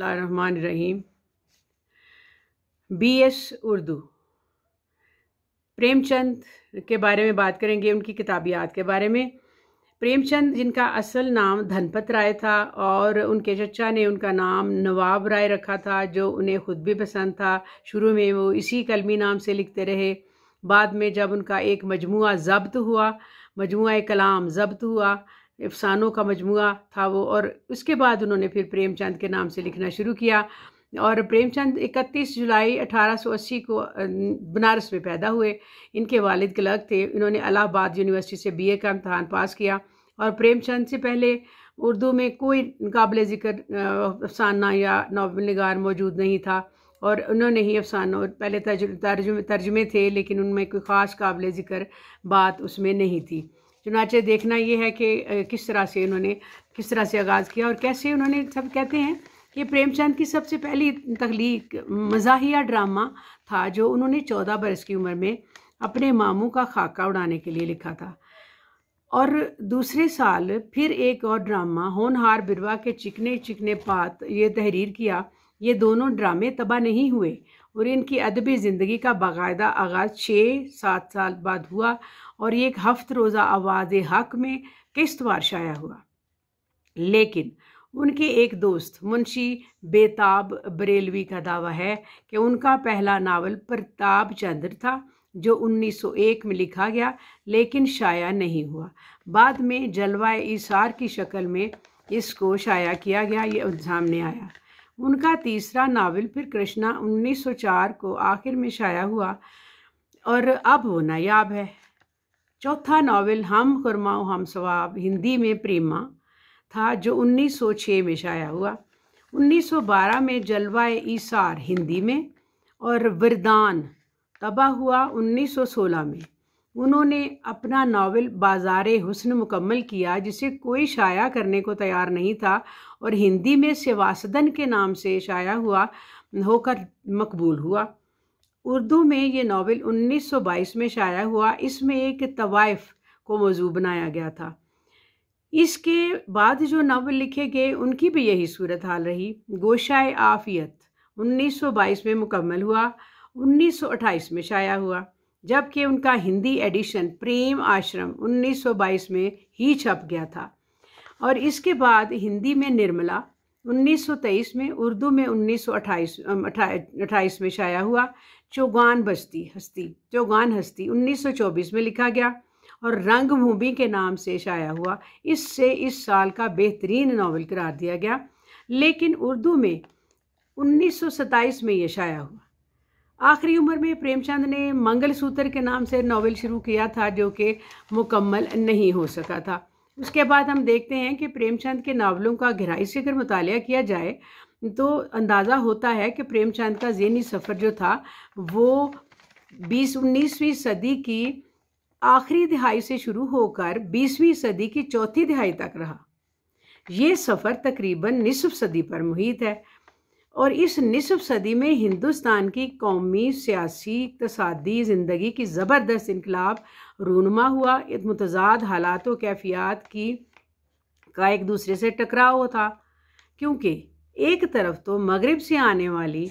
Rahman Rahim B S Urdu Premchand के बारे में बात करेंगे उनकी किताबियात के बारे में प्रेमचंद जिनका असल नाम धनपत राय था और उनके चचा ने उनका नाम नवाब राय रखा था जो उन्हें खुद भी पसंद था शुरू में वो इसी कलमी नाम से लिखते रहे बाद में जब उनका एक मजमू ज़ब्त हुआ मजमू कलाम ज़ब्त हुआ अफसानों का मजमु था वो और उसके बाद उन्होंने फिर प्रेमचंद के नाम से लिखना शुरू किया और प्रेमचंद 31 जुलाई 1880 को बनारस में पैदा हुए इनके वालिद क्लर्क थे इन्होंने अलाहाबाद यूनिवर्सिटी से बीए का इम्तहान पास किया और प्रेमचंद से पहले उर्दू में कोई काबिल ज़िक्र अफसाना या नावल नगार मौजूद नहीं था और उन्होंने ही अफसानों पहले तर्जुमे तर्जुमे थे लेकिन उनमें कोई ख़ास काबिल ज़िक्र बात उसमें नहीं थी चुनाचे देखना ये है कि किस तरह से इन्होंने किस तरह से आगाज़ किया और कैसे उन्होंने सब कहते हैं कि प्रेमचंद की सबसे पहली तख्लीक मजाहिया ड्रामा था जो उन्होंने चौदह बरस की उम्र में अपने मामू का खाका उड़ाने के लिए लिखा था और दूसरे साल फिर एक और ड्रामा होनहार बिरवा के चिकने चिकने पात ये तहरीर किया ये दोनों ड्रामे तबाह नहीं हुए और इनकी अदबी ज़िंदगी का बाकायदा आगाज़ छः सात साल बाद हुआ और ये एक हफ्त रोज़ा आवाज़ हक में किश्तवार शाया हुआ लेकिन उनके एक दोस्त मुंशी बेताब बरेलवी का दावा है कि उनका पहला नावल प्रताप चंद्र था जो 1901 में लिखा गया लेकिन शाया नहीं हुआ बाद में जलवा इसार की शक्ल में इसको शाया किया गया ये सामने आया उनका तीसरा नावल फिर कृष्णा 1904 को आखिर में शाया हुआ और अब वो नायाब है चौथा नावल हम खुरमाओ हम स्वाब हिंदी में प्रेमा था जो 1906 में शाया हुआ 1912 में जलवाए ईसार हिंदी में और वरदान तबाह हुआ 1916 में उन्होंने अपना नावल बाजार हुसन मुकम्मल किया जिसे कोई शाया करने को तैयार नहीं था और हिंदी में सेवासदन के नाम से शाया हुआ होकर मकबूल हुआ उर्दू में ये नावल 1922 में शाया हुआ इसमें एक तवाइफ को मौजू बनाया गया था इसके बाद जो नावल लिखे गए उनकी भी यही सूरत हाल रही गोशाए आफियत 1922 में मुकम्मल हुआ 1928 में शाया हुआ जबकि उनका हिंदी एडिशन प्रेम आश्रम 1922 में ही छप गया था और इसके बाद हिंदी में निर्मला 1923 में उर्दू में 1928 अट्ठाईस में शाया हुआ चौगान बस्ती हस्ती चौगान हस्ती 1924 में लिखा गया और रंग भूमि के नाम से शाया हुआ इससे इस साल का बेहतरीन नावल करार दिया गया लेकिन उर्दू में 1927 में ये शाया हुआ आखिरी उम्र में प्रेमचंद ने मंगलसूत्र के नाम से नावल शुरू किया था जो कि मुकम्मल नहीं हो सका था उसके बाद हम देखते हैं कि प्रेमचंद के नावलों का गहराई से अगर मुताल किया जाए तो अंदाज़ा होता है कि प्रेमचंद का जहनी सफ़र जो था वो बीस उन्नीसवीं सदी की आखिरी दिहाई से शुरू होकर बीसवीं सदी की चौथी दिहाई तक रहा ये सफ़र तकरीबन निसफ सदी पर मुहित है और इस निसफ सदी में हिंदुस्तान की कौमी सियासी इकतसादी ज़िंदगी की ज़बरदस्त इनकलाब रूनमा हुआ मतजाद हालात व कैफियात की का एक दूसरे से टकराव था क्योंकि एक तरफ तो मगरब से आने वाली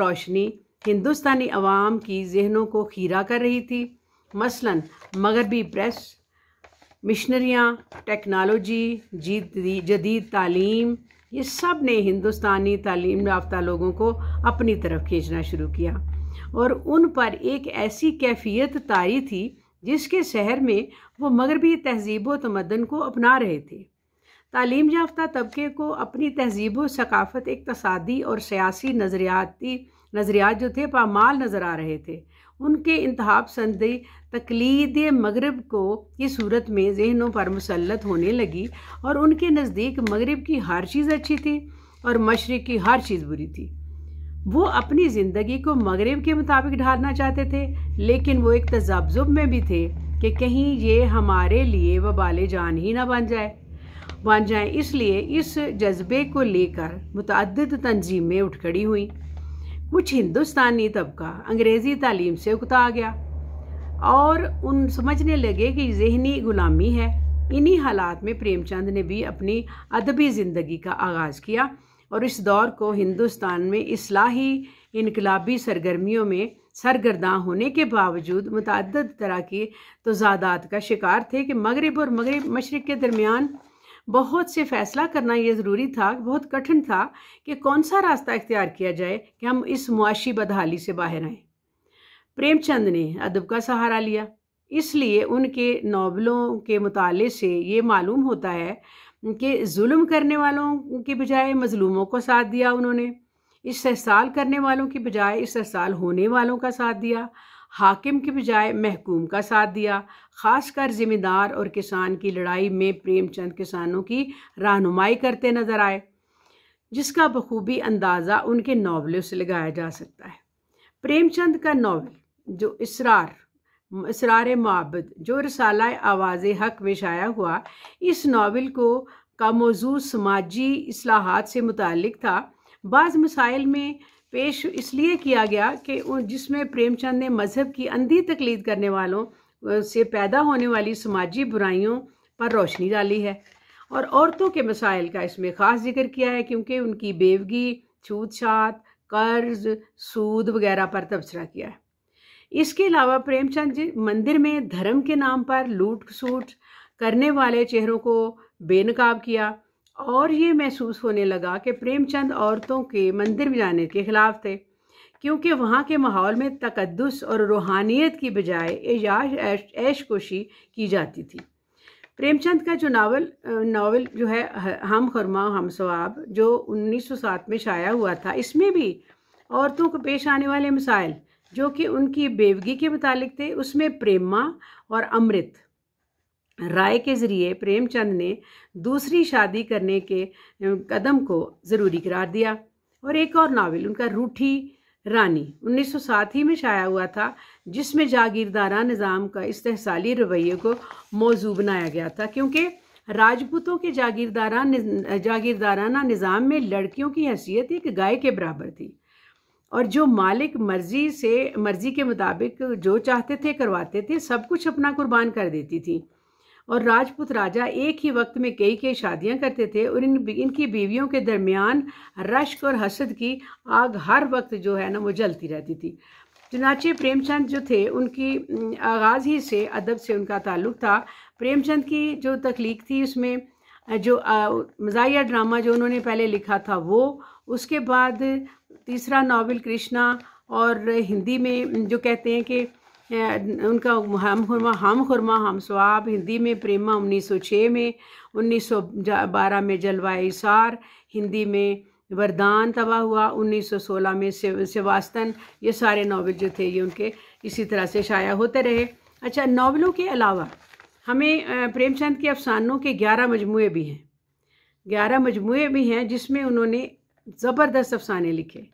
रोशनी हिंदुस्तानी अवाम की जहनों को खीरा कर रही थी मसलन मगरबी प्रेस मिशनरियाँ टेक्नोलॉजी जदीद तालीम ये सब ने हिंदुस्तानी तालीम याफ्ता लोगों को अपनी तरफ खींचना शुरू किया और उन पर एक ऐसी कैफियत तारी थी जिसके शहर में वो मगरबी तहजीब व तमदन को अपना रहे थे तालीम याफ्ता तबके को अपनी तहजीब व सकाफ़त इकतसादी और सियासी नज़रियाती नज़रियात जो थे पामाल नज़र आ रहे थे उनके इंतहाब संदी तकलीद मगरब को की सूरत में जहनों पर मुसलत होने लगी और उनके नज़दीक मगरब की हर चीज़ अच्छी थी और मशरक़ की हर चीज़ बुरी थी वो अपनी ज़िंदगी को मगरब के मुताबिक ढालना चाहते थे लेकिन वो एक तजाबजुब में भी थे कि कहीं ये हमारे लिए वबाल जान ही ना बन जाए बन जाए इसलिए इस जज्बे को लेकर मुतद तनज़ीमें उठ खड़ी हुई कुछ हिंदुस्तानी तबका अंग्रेज़ी तालीम से उकता गया और उन समझने लगे कि जहनी गुलामी है इन्हीं हालात में प्रेमचंद ने भी अपनी अदबी ज़िंदगी का आगाज़ किया और इस दौर को हिंदुस्तान में असलाही इनकलाबी सरगर्मियों में सरगर्दा होने के बावजूद मतदद तरह की तजादात का शिकार थे कि मगरब और मगरब मशरक़ के दरमियान बहुत से फैसला करना ये ज़रूरी था बहुत कठिन था कि कौन सा रास्ता इख्तियार किया जाए कि हम इस मुआशी बदहाली से बाहर आएँ प्रेमचंद ने अदब का सहारा लिया इसलिए उनके नावलों के मुताले से ये मालूम होता है कि जुल्म करने वालों के बजाय मजलूमों को साथ दिया उन्होंने इस्तेसाल करने वालों के बजाय इस्तेसाल होने वालों का साथ दिया हाकिम के बजाय महकूम का साथ दिया खासकर ज़िम्मेदार और किसान की लड़ाई में प्रेमचंद किसानों की रहनुमाई करते नजर आए जिसका बखूबी अंदाज़ा उनके नावलों से लगाया जा सकता है प्रेमचंद का नावल जो इसरार इसरार मबद जो रसाला आवाज़ हक में शाया हुआ इस नावल को का मौजू समाजी असलाहत से मुतल था बाज़ मसाइल में पेश इसलिए किया गया कि जिसमें प्रेमचंद ने मज़हब की अंधी तकलीद करने वालों से पैदा होने वाली समाजी बुराइयों पर रोशनी डाली है और औरतों के मसाइल का इसमें ख़ास जिक्र किया है क्योंकि उनकी बेवगी छूतछात कर्ज सूद वगैरह पर तबसरा किया है इसके अलावा प्रेमचंद जी मंदिर में धर्म के नाम पर लूट सूट करने वाले चेहरों को बेनकाब किया और ये महसूस होने लगा कि प्रेमचंद औरतों के मंदिर में जाने के खिलाफ थे क्योंकि वहाँ के माहौल में तकदस और रूहानियत की बजाय एजाज ऐश कोशी की जाती थी प्रेमचंद का जो नावल नावल जो है हम खुरमा हम सवाब जो 1907 में शाया हुआ था इसमें भी औरतों को पेश आने वाले मसाइल जो कि उनकी बेवगी के मुतालिक थे उसमें प्रेमा और अमृत राय के ज़रिए प्रेमचंद ने दूसरी शादी करने के कदम को ज़रूरी करार दिया और एक और नावल उनका रूठी रानी 1907 ही में शाया हुआ था जिसमें जागीरदारा निज़ाम का इस्तेसाली रवैये को मौजू बनाया गया था क्योंकि राजपूतों के जागीरदारा जागीरदाराना निज़ाम में लड़कियों की हैसियत एक गाय के बराबर थी और जो मालिक मर्जी से मर्जी के मुताबिक जो चाहते थे करवाते थे सब कुछ अपना कुर्बान कर देती थी और राजपूत राजा एक ही वक्त में कई कई शादियां करते थे और इन इनकी बीवियों के दरमियान रश्क और हसद की आग हर वक्त जो है ना वो जलती रहती थी चुनाचे प्रेमचंद जो थे उनकी आगाज़ ही से अदब से उनका ताल्लुक़ था प्रेमचंद की जो तख्लीक थी उसमें जो मजाया ड्रामा जो उन्होंने पहले लिखा था वो उसके बाद तीसरा नावल कृष्णा और हिंदी में जो कहते हैं कि उनका हम खुरमा हम खुरमा हम स्वाब हिंदी में प्रेमा 1906 में 1912 में जलवा इसार हिंदी में वरदान तबाह हुआ 1916 में सेवास्तन ये सारे नावल जो थे ये उनके इसी तरह से शाया होते रहे अच्छा नावलों के अलावा हमें प्रेमचंद के अफसानों के ग्यारह मजमू भी हैं ग्यारह मजमू भी हैं जिसमें उन्होंने ज़बरदस्त अफसाने लिखे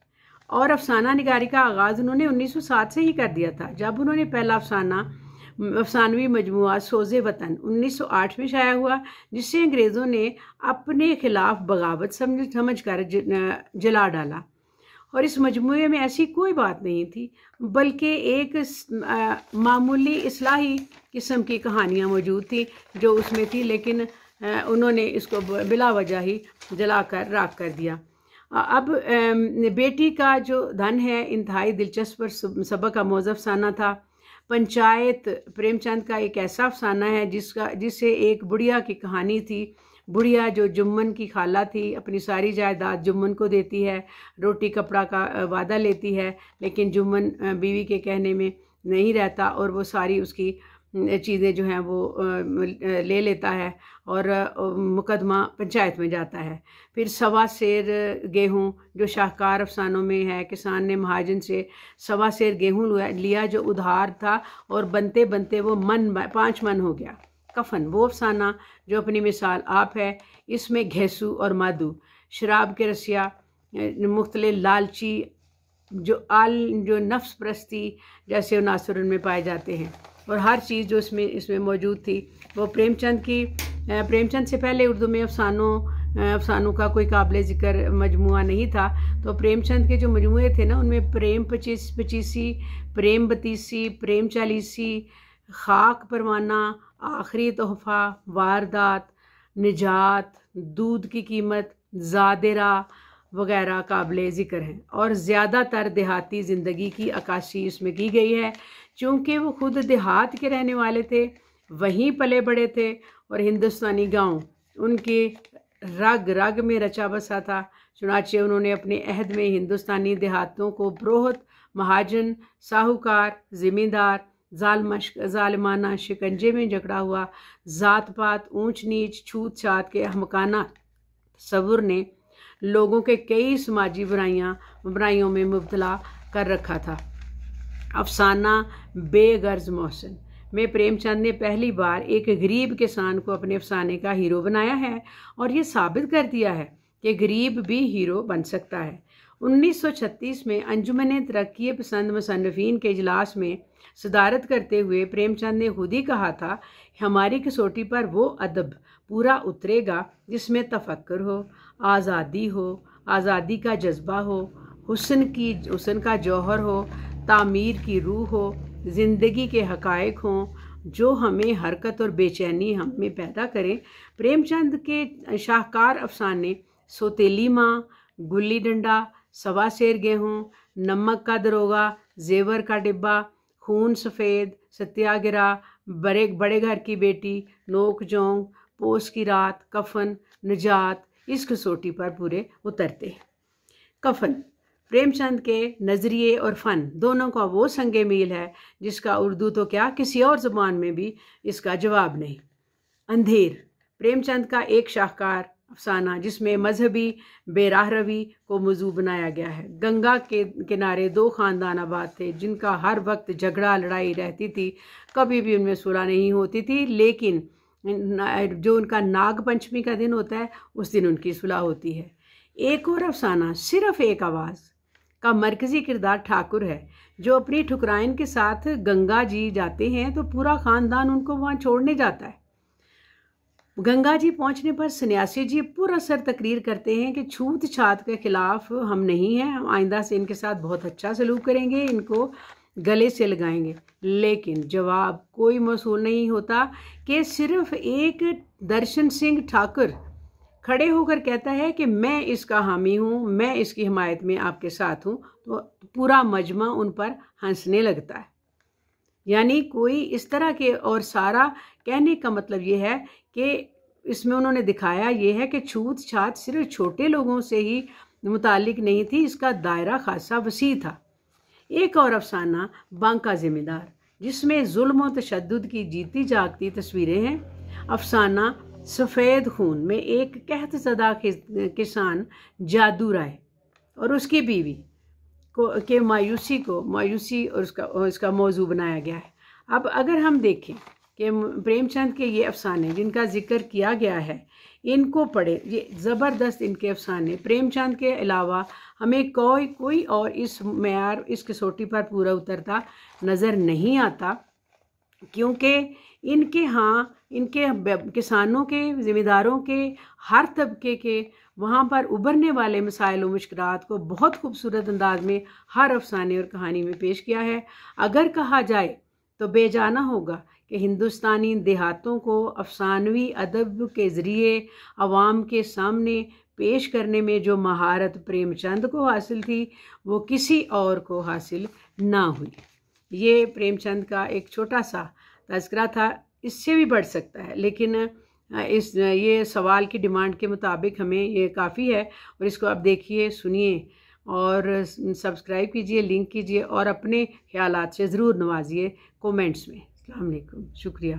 और अफसाना निगारी का आगाज़ उन्होंने 1907 से ही कर दिया था जब उन्होंने पहला अफसाना अफसानवी मजमु सोजे वतन 1908 में शाया हुआ जिससे अंग्रेज़ों ने अपने खिलाफ बगावत समझ समझ कर जला डाला और इस मजमु में ऐसी कोई बात नहीं थी बल्कि एक आ, मामूली असलाही किस्म की कहानियाँ मौजूद थी जो उसमें थी लेकिन आ, उन्होंने इसको बिला वजह ही जला कर राख कर दिया अब बेटी का जो धन है इंतहाई दिलचस्प सबक का मौजब साना था पंचायत प्रेमचंद का एक ऐसा अफसाना है जिसका जिससे एक बुढ़िया की कहानी थी बुढ़िया जो जुम्मन की खाला थी अपनी सारी जायदाद जुम्मन को देती है रोटी कपड़ा का वादा लेती है लेकिन जुम्मन बीवी के कहने में नहीं रहता और वो सारी उसकी चीज़ें जो हैं वो ले लेता है और मुकदमा पंचायत में जाता है फिर सवा शेर गेहूँ जो शाहकार अफसानों में है किसान ने महाजन से सवा शेर गेहूँ लिया जो उधार था और बनते बनते वो मन पाँच मन हो गया कफन वो अफसाना जो अपनी मिसाल आप है इसमें घेसू और मादू शराब के रसिया मुख्तल लालची जो आल जो नफ्स प्रस्ती जैसे अनासर में पाए जाते हैं और हर चीज़ जो इसमें इसमें मौजूद थी वो प्रेमचंद की प्रेमचंद से पहले उर्दू में अफसानों अफसानों का कोई काबिल ज़िक्र मजमु नहीं था तो प्रेमचंद के जो मजमू थे ना उनमें प्रेम पचीस पचीसी प्रेम बतीसी प्रेम चालीसी खाक परवाना आखिरी तोहफा वारदात निजात दूध की कीमत ज़ादरा वगैरह काबिल ज़िक्र हैं और ज़्यादातर देहाती ज़िंदगी की अक्काशी इसमें की गई है चूँकि वो खुद देहात के रहने वाले थे वहीं पले बड़े थे और हिंदुस्तानी गांव उनके रग रग में रचा बसा था चुनाचे उन्होंने अपने अहद में हिंदुस्तानी देहातों को ब्रोहत महाजन साहूकार ज़िम्मेदार ालमाना शिकंजे में जकड़ा हुआ ज़ात पात ऊँच नीच छूत छात के अहमकाना सबुर ने लोगों के कई समाजी बुराइयाँ बुराइयों में मुबतला कर रखा था अफसाना बेगर्ज मोहसिन में प्रेमचंद ने पहली बार एक गरीब किसान को अपने अफसाने का हीरो बनाया है और ये साबित कर दिया है कि गरीब भी हीरो बन सकता है 1936 में अंजुमन तरक्की पसंद मुसनफिन के इजलास में सदारत करते हुए प्रेमचंद ने खुद ही कहा था हमारी कसोटी पर वो अदब पूरा उतरेगा जिसमें तफक्र हो आज़ादी हो आज़ादी का जज्बा हो हुसन की हुसन का जौहर हो तामीर की रूह हो ज़िंदगी के हकायक हों जो हमें हरकत और बेचैनी हम में पैदा करें प्रेमचंद के शाहकार अफसाने सोतीली माँ गुल्ली डंडा सवा शेर गेहूँ नमक का दरोगा जेवर का डिब्बा खून सफ़ेद सत्याग्रह बड़े बड़े घर की बेटी नोक जोंग पोस की रात कफन निजात इस कसौटी पर पूरे उतरते कफन प्रेमचंद के नज़रिए और फ़न दोनों का वो संग मील है जिसका उर्दू तो क्या किसी और जबान में भी इसका जवाब नहीं अंधेर प्रेमचंद का एक शाहकार अफसाना जिसमें मजहबी बेराह रवी को मजू बनाया गया है गंगा के किनारे दो ख़ानदान आबाद थे जिनका हर वक्त झगड़ा लड़ाई रहती थी कभी भी उनमें सुलह नहीं होती थी लेकिन जो उनका नाग पंचमी का दिन होता है उस दिन उनकी सुलह होती है एक और अफसाना सिर्फ एक आवाज़ का मरकज़ी किरदार ठाकुर है जो अपनी ठुकराइन के साथ गंगा जी जाते हैं तो पूरा ख़ानदान उनको वहाँ छोड़ने जाता है गंगा जी पहुँचने पर सन्यासी जी पूरा सर तकरीर करते हैं कि छूत छात के ख़िलाफ़ हम नहीं हैं हम आइंदा से इनके साथ बहुत अच्छा सलूक करेंगे इनको गले से लगाएंगे लेकिन जवाब कोई मशहूर नहीं होता कि सिर्फ एक दर्शन सिंह ठाकुर खड़े होकर कहता है कि मैं इसका हामी हूँ मैं इसकी हिमायत में आपके साथ हूँ तो पूरा मजमा उन पर हंसने लगता है यानी कोई इस तरह के और सारा कहने का मतलब ये है कि इसमें उन्होंने दिखाया ये है कि छूत छात सिर्फ छोटे लोगों से ही मुतालिक नहीं थी इसका दायरा खासा वसी था एक और अफसाना बांका ज़िम्मेदार जिसमें जुल्म और तशद की जीती जागती तस्वीरें हैं अफसाना सफ़ेद खून में एक कहत जदा किसान जादू राय और उसकी बीवी को के मायूसी को मायूसी और उसका उसका मौजू बनाया गया है अब अगर हम देखें कि प्रेमचंद के ये अफसाने जिनका जिक्र किया गया है इनको पढ़े ये ज़बरदस्त इनके अफसाने प्रेमचंद के अलावा हमें कोई कोई और इस मैार इस कसौटी पर पूरा उतरता नज़र नहीं आता क्योंकि इनके हाँ इनके किसानों के ज़िम्मेदारों के हर तबके के वहाँ पर उभरने वाले मसाइल व मुश्किल को बहुत खूबसूरत अंदाज में हर अफसाने और कहानी में पेश किया है अगर कहा जाए तो बेजाना होगा कि हिंदुस्तानी देहातों को अफसानवी अदब के ज़रिए अवाम के सामने पेश करने में जो महारत प्रेमचंद को हासिल थी वो किसी और को हासिल ना हुई ये प्रेमचंद का एक छोटा सा तस्करा था इससे भी बढ़ सकता है लेकिन इस ये सवाल की डिमांड के मुताबिक हमें ये काफ़ी है और इसको आप देखिए सुनिए और सब्सक्राइब कीजिए लिंक कीजिए और अपने ख्याल से ज़रूर नवाजिए कमेंट्स में अलकुम शुक्रिया